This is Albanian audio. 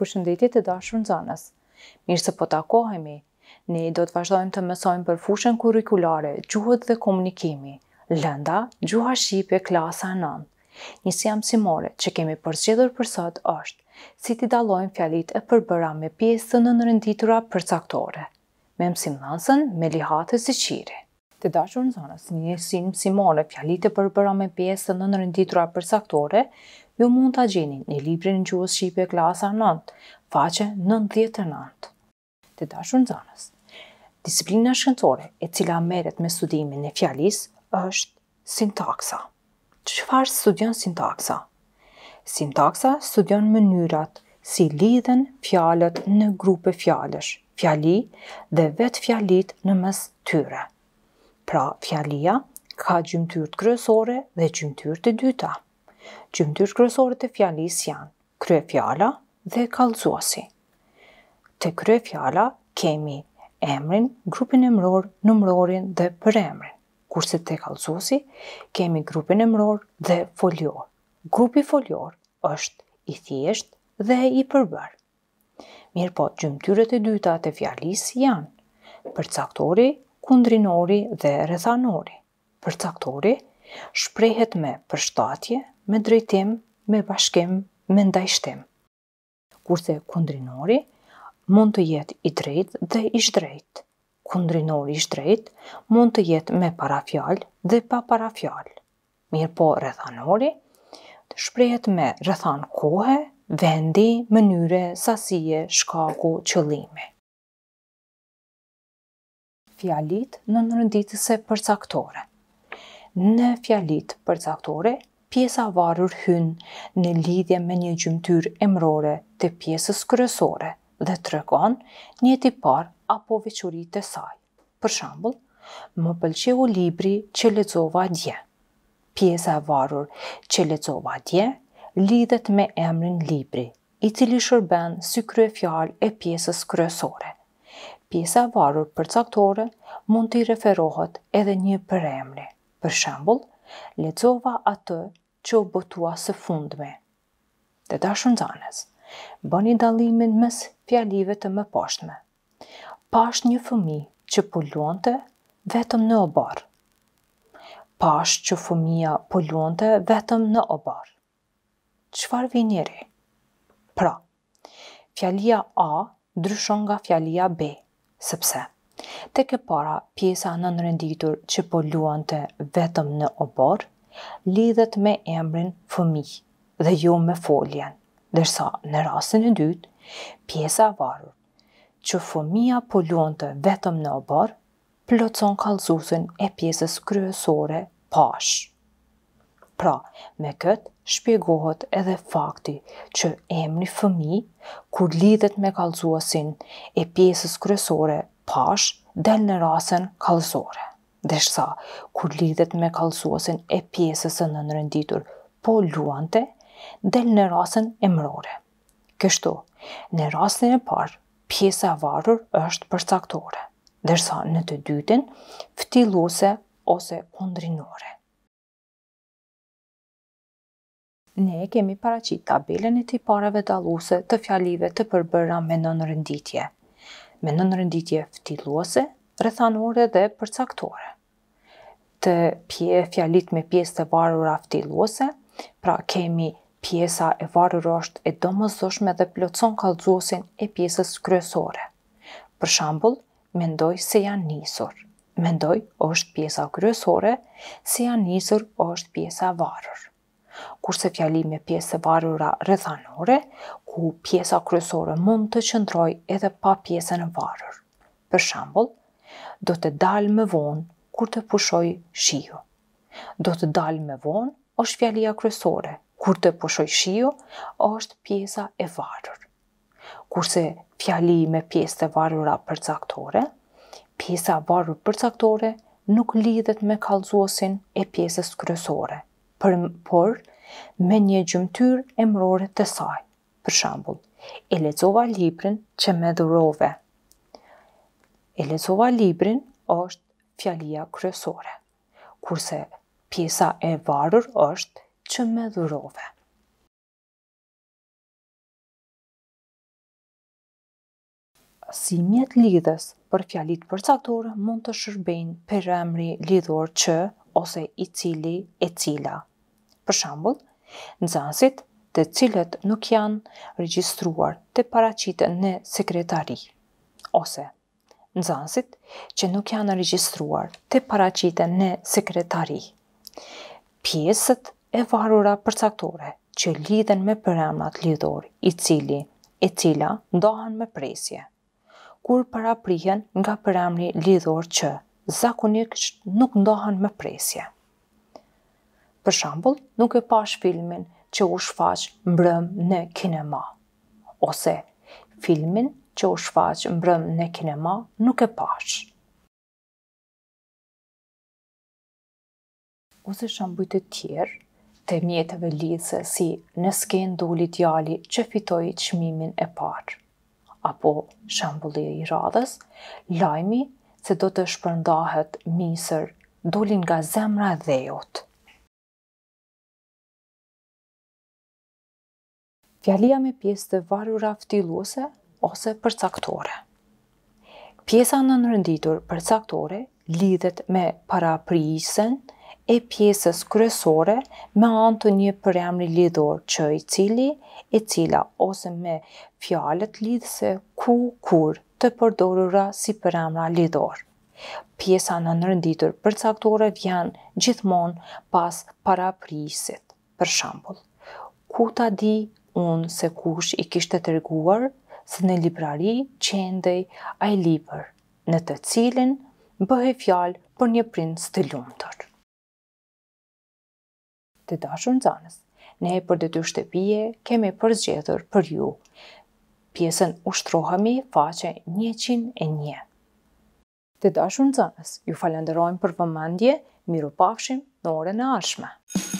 përshëndetje të dashur nxënës. Mirë se po takohemi. Ne do të vazhdojmë të mësojmë për fushën kurrikulare, gjuhët dhe komunikimi. Lënda, gjuha shqipe klasa 9. Njësi amësimore që kemi përzgjedhur për sot është si t'i dalojmë fjalit e përbëra me pjesë të në nërënditura përcaktore. Me mësim nësën, me lihatë si qiri. Të dashur në zonës, një amësimore fjalit e përbëra me pjesë të në nërënditura përcaktore, ju mund të gjeni në librin në gjuhës Shqipe klasa 9, faqe 99. Të dashur në zanës. Disiplina shkencore e cila meret me studimin e fjalis është sintaksa. Qëfar studion sintaksa? Sintaksa studion mënyrat si lidhen fjalët në grupe fjalësh, fjali dhe vetë fjalit në mes tyre. Pra, fjalia ka gjymëtyrë të kryesore dhe gjymëtyrë të dyta. Gjymtyrë kërësore të fjalis janë krye fjala dhe kalzuasi. Të krye fjala kemi emrin, grupin e mëror, numrorin dhe për emrin. Kurse të kalzuasi kemi grupin e mëror dhe foljor. Grupi foljor është i thjesht dhe i përbër. Mirë po, gjymtyrët e dyta të fjalis janë përcaktori, kundrinori dhe rethanori. Përcaktori shprehet me përshtatje, me drejtim, me bashkim, me ndajshtim. Kurse kundrinori mund të jetë i drejt dhe i shdrejt. Kundrinori i shdrejt mund të jetë me parafjall dhe pa parafjall. Mirë po rëthanori të shprejet me rëthan kohë, vendi, mënyre, sasije, shkaku, qëllime. Fjalit në nërënditëse përcaktore. Në fjalit përcaktore, pjesa varur hynë në lidhje me një gjymtyr emrore të pjesës kryesore dhe të rëkon një tipar apo vequrit të saj. Për shambull, më pëlqeu libri që lecova dje. Pjesa varur që lecova dje lidhet me emrin libri, i cili shërben si krye fjal e pjesës kryesore. Pjesa varur për caktore mund të i referohet edhe një për emri. Për shambull, lecova atë që u botua së fundme. Dhe da shëndanës, bëni dalimin mes fjalive të më poshtme. Pash një fëmi që pulluante vetëm në obar. Pash që fëmija pulluante vetëm në obar. Qëfar vinjeri? Pra, fjallia A dryshon nga fjallia B, sepse te ke para, pjesa në nërënditur që po vetëm në oborë, lidhet me emrin fëmi dhe jo me foljen. Dërsa në rasin e dytë, pjesa varur, që fëmija po luante vetëm në obor, plëcon kalzusin e pjesës kryesore pash. Pra, me këtë shpjegohet edhe fakti që emri fëmi, kur lidhet me kalzuasin e pjesës kryesore pash, del në rasen kalzore dhe kur lidhet me kalsuosen e pjesës e në nërënditur po luante, dhe në rasën e mërore. Kështu, në rasën e parë, pjesë varur është përcaktore, dërsa në të dytin, ftiluse ose kundrinore. Ne kemi paracit tabelen e të i pareve daluse të fjalive të përbëra me në nërënditje. Me në nërënditje ftiluose, rëthanore dhe përcaktore. Të pje fjalit me pjesë të varur aftiluose, pra kemi pjesa e varur është e domëzoshme dhe plotson kalëzosin e pjesës kryesore. Për shambull, mendoj se janë nisur. Mendoj është pjesa kryesore, se janë nisur është pjesa varur. Kurse fjali me pjesë të varura rëthanore, ku pjesa kryesore mund të qëndroj edhe pa pjesën e varur. Për shambull, do të dalë me vonë kur të pushoj shio. Do të dalë me vonë është fjallia kryesore, kur të pushoj shio është pjesa e varur. Kurse fjalli me pjesë të varura përcaktore, pjesa varur përcaktore nuk lidhet me kalzuosin e pjesës kryesore, për, me një gjumëtyr e të saj. Për shambull, e lecova librin që me dhurove e lecova librin është fjalia kryesore, kurse pjesa e varur është që me dhurove. Si lidhës për fjalit përcaktore mund të shërbejnë për emri lidhur që ose i cili e cila. Për shambull, në zansit të cilët nuk janë registruar të paracitën në sekretari, ose nëzansit që nuk janë regjistruar të paracite në sekretari. Pjesët e varura përcaktore që lidhen me përremnat lidhor i cili e cila ndohen me presje, kur paraprihen nga përemni lidhor që zakonikësht nuk ndohen me presje. Për shambull, nuk e pash filmin që u shfaq mbrëm në kinema, ose filmin që u shfaq mbrëm në kinema nuk e pash. Ose shambujt e tjerë, të mjetëve lidhse si në skenë dulit djali që fitoj shmimin e parë. Apo shambulli i radhës, lajmi se do të shpërndahet misër dulin nga zemra dhejot. Fjalia me pjesë të varur aftiluose ose përcaktore. Pjesa në nërënditur përcaktore lidhet me paraprisën e pjesës kryesore me anë të një përemri lidhor që i cili, e cila ose me fjalet lidhëse ku kur të përdorura si përemra lidhor. Pjesa në nërënditur përcaktore vjen gjithmon pas paraprisit, për shambull. Ku ta di unë se kush i kishtë të se në librari qendej a i liber, në të cilin bëhe fjalë për një prins të lumëtër. Të dashur në zanës, ne e për dëtyr shtepije kemi përzgjetër për ju. Pjesën ushtrohemi faqe 101. Të dashur në zanës, ju falenderojmë për vëmendje, miru pafshim në ore e ashme. Thank you.